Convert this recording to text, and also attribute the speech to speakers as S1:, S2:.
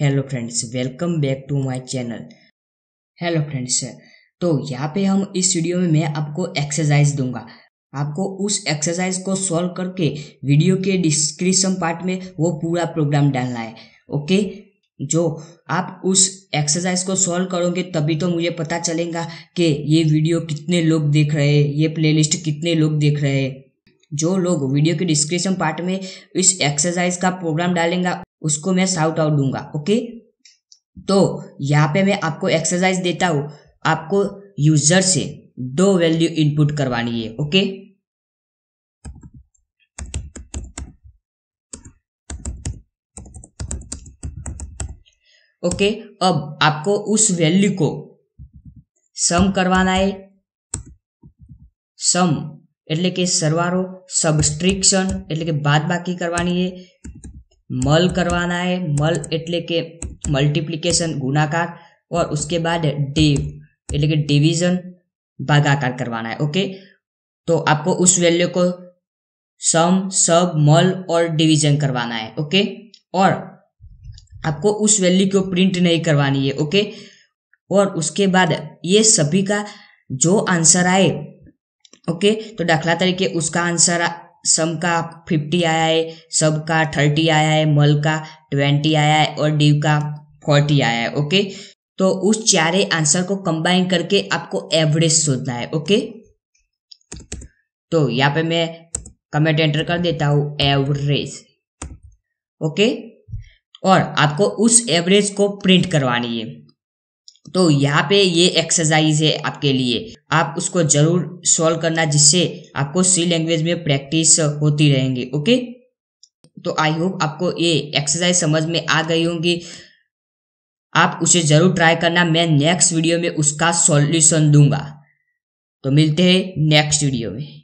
S1: hello friends welcome back to my channel hello friends तो यहाँ पे हम इस वीडियो में मैं आपको एक्सरसाइज दूंगा आपको उस एक्सरसाइज को सॉल्व करके वीडियो के डिस्क्रिप्शन पार्ट में वो पूरा प्रोग्राम डालना है ओके जो आप उस एक्सरसाइज को सॉल्व करोगे तभी तो मुझे पता चलेगा कि ये वीडियो कितने लोग देख रहे हैं ये प्ले कितने लोग देख रहे हैं जो लोग वीडियो के डिस्क्रिप्शन पार्ट में इस एक्सरसाइज का प्रोग्राम डालेंगे उसको मैं साउट आउट दूंगा ओके तो यहाँ पे मैं आपको एक्सरसाइज देता हूं आपको यूजर से दो वैल्यू इनपुट करवानी है ओके ओके अब आपको उस वैल्यू को सम करवाना है एट्ले कि सरवारो सबस्ट्रिक्शन एट्ले कि बाद बाकी करवानी है मल करवाना है मल એટલે કે મલ્ટીપ્લિકેશન ગુણાકાર ઓર ઉસકે બાદ દેવ એટલે કે ડિવિઝન ભાગાકાર કરવાના હે ઓકે તો આપકો ઉસ વેલ્યુ કો સમ સબ મલ ઓર ડિવિઝન કરવાના હે ઓકે ઓર આપકો ઉસ વેલ્યુ કો પ્રિન્ટ નહીં કરवानी હે ઓકે ઓર ઉસકે બાદ યે સભી કા જો આન્સર આયે ઓકે તો દાખલા તરીકે ઉસકા આન્સર આ सम का फिफ्टी आया है सब का थर्टी आया है मल का ट्वेंटी आया है और डीव का फोर्टी आया है ओके तो उस चारे आंसर को कंबाइन करके आपको एवरेज सोचना है ओके तो यहाँ पे मैं कमेंट एंटर कर देता हूं एवरेज ओके और आपको उस एवरेज को प्रिंट करवानी है तो यहाँ पे ये एक्सरसाइज है आपके लिए आप उसको जरूर सॉल्व करना जिससे आपको सी लैंग्वेज में प्रैक्टिस होती रहेंगी ओके तो आई होप आपको ये एक्सरसाइज समझ में आ गई होंगी आप उसे जरूर ट्राई करना मैं नेक्स्ट वीडियो में उसका सॉल्यूशन दूंगा तो मिलते हैं नेक्स्ट वीडियो में